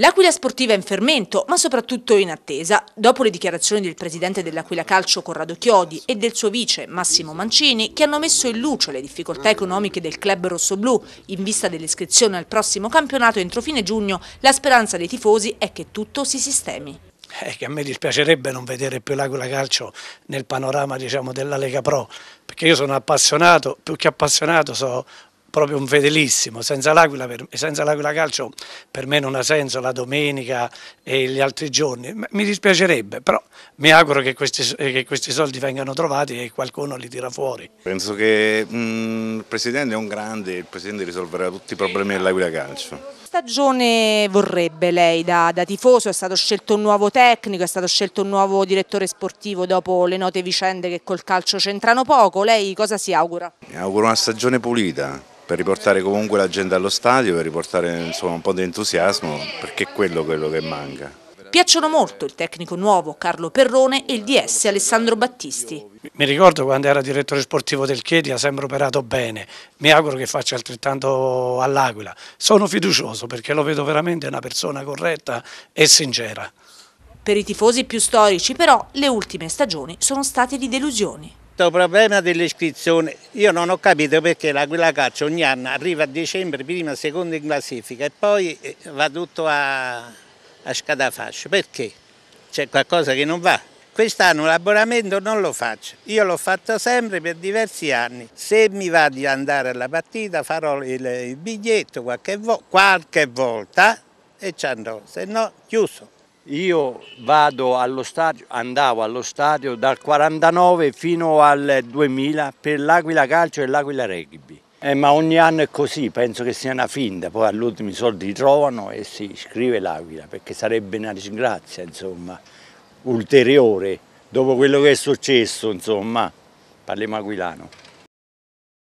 L'Aquila Sportiva è in fermento, ma soprattutto in attesa. Dopo le dichiarazioni del presidente dell'Aquila Calcio Corrado Chiodi e del suo vice Massimo Mancini, che hanno messo in luce le difficoltà economiche del club rossoblù in vista dell'iscrizione al prossimo campionato entro fine giugno, la speranza dei tifosi è che tutto si sistemi. Eh, che a me dispiacerebbe non vedere più l'Aquila Calcio nel panorama diciamo, della Lega Pro, perché io sono appassionato, più che appassionato sono proprio un fedelissimo, senza l'Aquila, per, senza l'Aquila Calcio per me non ha senso la domenica e gli altri giorni, mi dispiacerebbe, però mi auguro che questi, che questi soldi vengano trovati e qualcuno li tira fuori. Penso che mh, mm, il Presidente è un grande, il Presidente risolverà tutti i problemi dell'Aquila Calcio stagione vorrebbe lei da, da, tifoso? È stato scelto un nuovo tecnico, è stato scelto un nuovo direttore sportivo dopo le note vicende che col calcio c'entrano poco. Lei cosa si augura? Mi auguro una stagione pulita per riportare comunque la gente allo stadio, per riportare insomma, un po' di entusiasmo, perché è quello, quello che manca. Piacciono molto il tecnico nuovo Carlo Perrone e il DS Alessandro Battisti. Mi ricordo quando era direttore sportivo del Chiedi ha sempre operato bene, mi auguro che faccia altrettanto all'Aquila. Sono fiducioso perché lo vedo veramente una persona corretta e sincera. Per i tifosi più storici però le ultime stagioni sono state di delusioni Il problema dell'iscrizione io non ho capito perché l'Aquila Caccia ogni anno arriva a dicembre prima, seconda in classifica e poi eh, va tutto a, a scatafascio, perché? C'è qualcosa che non va. Quest'anno l'abbonamento non lo faccio, io l'ho fatto sempre per diversi anni. Se mi va di andare alla partita farò il, il biglietto qualche, vo qualche volta e ci andrò, se no chiuso. Io allo stadio, andavo allo stadio dal 49 fino al 2000 per l'Aquila Calcio e l'Aquila Rugby. Eh, ma ogni anno è così, penso che sia una finta, poi all'ultimo i soldi li trovano e si scrive l'Aquila, perché sarebbe una disgrazia, insomma, ulteriore, dopo quello che è successo, insomma, parliamo aquilano.